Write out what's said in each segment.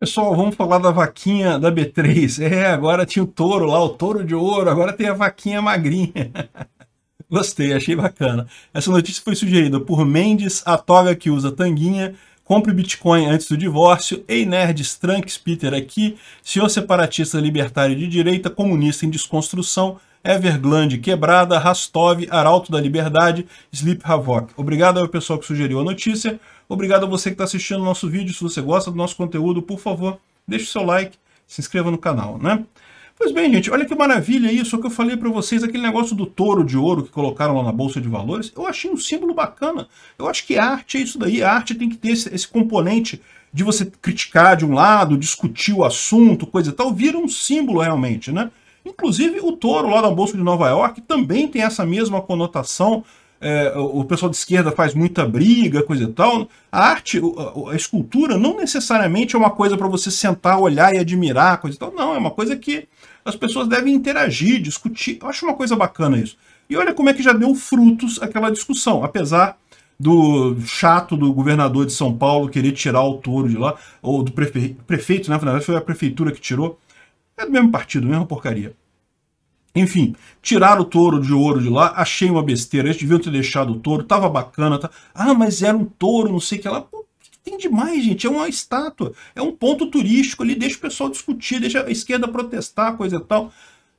Pessoal, vamos falar da vaquinha da B3. É, agora tinha o touro lá, o touro de ouro, agora tem a vaquinha magrinha. Gostei, achei bacana. Essa notícia foi sugerida por Mendes, a toga que usa tanguinha, compre Bitcoin antes do divórcio, ei nerds, Tranks Peter aqui, senhor separatista libertário de direita, comunista em desconstrução, Everglande, Quebrada, Rastov, Arauto da Liberdade, Sleep Havoc. Obrigado ao pessoal que sugeriu a notícia. Obrigado a você que está assistindo o nosso vídeo. Se você gosta do nosso conteúdo, por favor, deixe o seu like, se inscreva no canal, né? Pois bem, gente, olha que maravilha isso, é o que eu falei para vocês, aquele negócio do touro de ouro que colocaram lá na Bolsa de Valores, eu achei um símbolo bacana. Eu acho que arte é isso daí, a arte tem que ter esse, esse componente de você criticar de um lado, discutir o assunto, coisa e tal, vira um símbolo realmente, né? Inclusive, o touro lá da Bolsa de Nova York também tem essa mesma conotação. É, o pessoal de esquerda faz muita briga, coisa e tal. A arte, a, escultura, não necessariamente é uma coisa para você sentar, olhar e admirar, coisa e tal. Não, é uma coisa que as pessoas devem interagir, discutir. Eu acho uma coisa bacana isso. E olha como é que já deu frutos aquela discussão, apesar do chato do governador de São Paulo querer tirar o touro de lá, ou do prefe... prefeito, né? Na verdade, foi a prefeitura que tirou é do mesmo partido, mesma porcaria. Enfim, tiraram o touro de ouro de lá, achei uma besteira, eles deviam ter deixado o touro, tava bacana, tá... ah, mas era um touro, não sei o que lá, tem demais, gente, é uma estátua, é um ponto turístico ali, deixa o pessoal discutir, deixa a esquerda protestar, coisa e tal.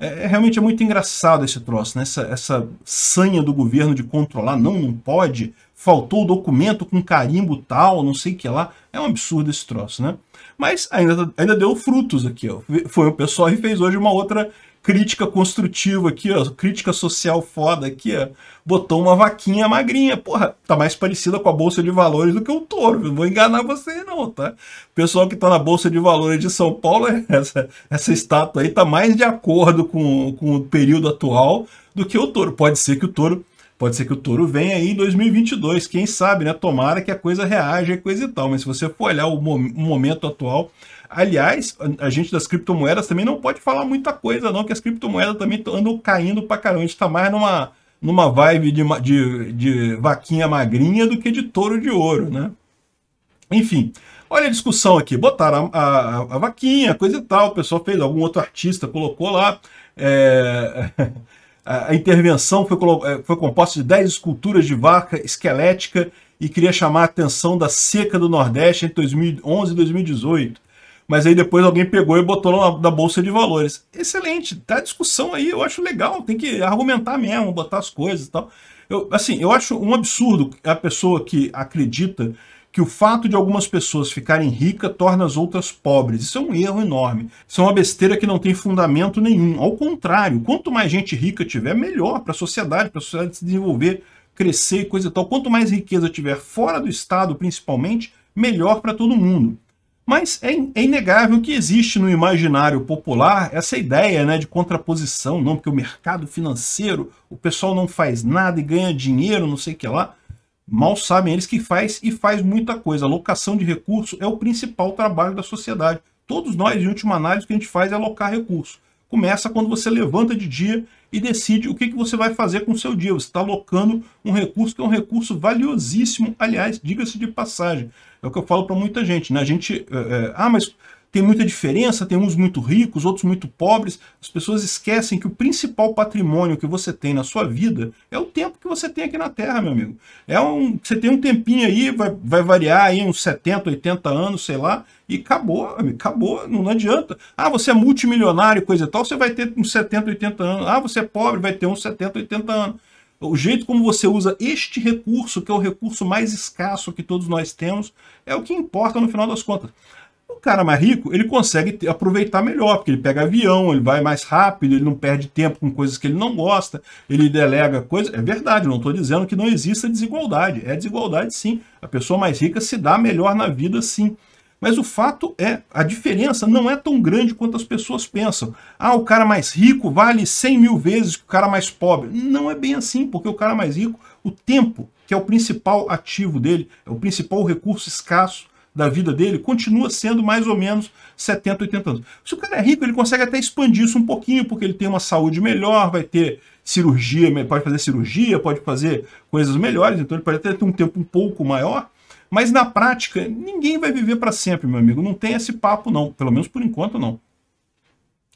É, é, realmente é muito engraçado esse troço, né? essa, essa sanha do governo de controlar, não, não pode, faltou o documento com carimbo tal, não sei o que lá. É um absurdo esse troço, né? Mas ainda, ainda deu frutos aqui, ó. Foi o pessoal que fez hoje uma outra crítica construtiva aqui, ó, crítica social foda aqui, ó, botou uma vaquinha magrinha. Porra, tá mais parecida com a bolsa de valores do que o touro. Não vou enganar você não, tá? O pessoal que tá na bolsa de valores de São Paulo, é essa, essa estátua aí tá mais de acordo com, com o período atual do que o touro. Pode ser que o touro Pode ser que o touro venha aí em 2022, quem sabe, né? Tomara que a coisa reaja e coisa e tal. Mas se você for olhar o momento atual, Aliás, a gente das criptomoedas também não pode falar muita coisa, não, que as criptomoedas também andam caindo pra caramba. A gente tá mais numa, numa vibe de, de, de vaquinha magrinha do que de touro de ouro, né? Enfim, olha a discussão aqui. Botaram a, a, a vaquinha, coisa e tal. O pessoal fez, algum outro artista colocou lá. É... A intervenção foi, é, foi composta de 10 esculturas de vaca esquelética e queria chamar a atenção da seca do Nordeste entre 2011 e 2018. Mas aí depois alguém pegou e botou na, na Bolsa de Valores. Excelente, tá a discussão aí, eu acho legal, tem que argumentar mesmo, botar as coisas e tal. Eu, assim, eu acho um absurdo a pessoa que acredita que o fato de algumas pessoas ficarem ricas torna as outras pobres. Isso é um erro enorme. Isso é uma besteira que não tem fundamento nenhum. Ao contrário, quanto mais gente rica tiver, melhor para a sociedade, para a sociedade se desenvolver, crescer e coisa e tal. Quanto mais riqueza tiver fora do Estado, principalmente, melhor para todo mundo. Mas é, é, inegável que existe no imaginário popular essa ideia né, de contraposição, não, porque o mercado financeiro, o pessoal não faz nada e ganha dinheiro, não sei o que lá. Mal sabem eles que faz e faz muita coisa. A locação de recurso é o principal trabalho da sociedade. Todos nós, em última análise, o que a gente faz é alocar recurso. Começa quando você levanta de dia e decide o que, que você vai fazer com o seu dia. Você está alocando um recurso que é um recurso valiosíssimo, aliás, diga-se de passagem. É o que eu falo para muita gente. Né? A gente, é, é, ah, mas tem muita diferença, tem uns muito ricos, outros muito pobres. As pessoas esquecem que o principal patrimônio que você tem na sua vida é o tempo que você tem aqui na Terra, meu amigo. É um, você tem um tempinho aí, vai, vai variar aí uns 70, 80 anos, sei lá, e acabou, amigo, acabou, não, adianta. Ah, você é multimilionário, e coisa e tal, você vai ter uns 70, 80 anos. Ah, você é pobre, vai ter uns 70, 80 anos. O jeito como você usa este recurso, que é o recurso mais escasso que todos nós temos, é o que importa no final das contas cara mais rico, ele consegue ter, aproveitar melhor, porque ele pega avião, ele vai mais rápido, ele não perde tempo com coisas que ele não gosta, ele delega coisas. É verdade, não estou dizendo que não exista desigualdade. É desigualdade sim. A pessoa mais rica se dá melhor na vida sim. Mas o fato é, a diferença não é tão grande quanto as pessoas pensam. Ah, o cara mais rico vale 100 mil vezes que o cara mais pobre. Não é bem assim, porque o cara mais rico, o tempo, que é o principal ativo dele, é o principal recurso escasso, da vida dele continua sendo mais ou menos 70, 80 anos. Se o cara é rico, ele consegue até expandir isso um pouquinho, porque ele tem uma saúde melhor, vai ter cirurgia, pode fazer cirurgia, pode fazer coisas melhores, então ele pode até ter um tempo um pouco maior. Mas na prática, ninguém vai viver para sempre, meu amigo. Não tem esse papo, não. Pelo menos por enquanto, não.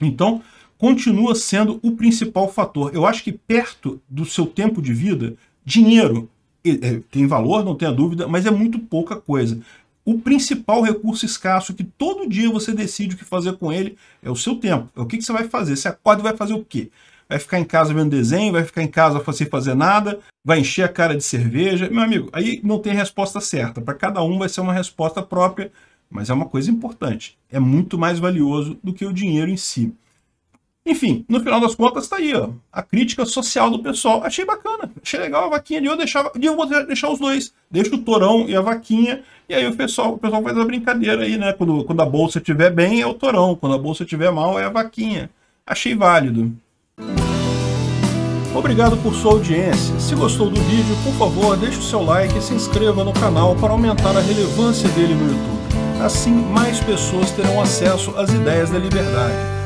Então, continua sendo o principal fator. Eu acho que perto do seu tempo de vida, dinheiro é, tem valor, não tenha dúvida, mas é muito pouca coisa o principal recurso escasso que todo dia você decide o que fazer com ele é o seu tempo. É o que, que você vai fazer. Você acorda e vai fazer o quê? Vai ficar em casa vendo desenho, vai ficar em casa sem fazer nada, vai encher a cara de cerveja. Meu amigo, aí não tem resposta certa. Para cada um vai ser uma resposta própria, mas é uma coisa importante. É muito mais valioso do que o dinheiro em si. Enfim, no final das contas, tá aí, ó. A crítica social do pessoal. Achei bacana, achei legal a vaquinha ali. Eu deixava. E eu vou deixar os dois. Deixa o torão e a vaquinha. E aí o pessoal, o pessoal faz a brincadeira aí, né? Quando, quando a bolsa estiver bem, é o torão. Quando a bolsa estiver mal, é a vaquinha. Achei válido. Obrigado por sua audiência. Se gostou do vídeo, por favor, deixe o seu like e se inscreva no canal para aumentar a relevância dele no YouTube. Assim, mais pessoas terão acesso às ideias da liberdade.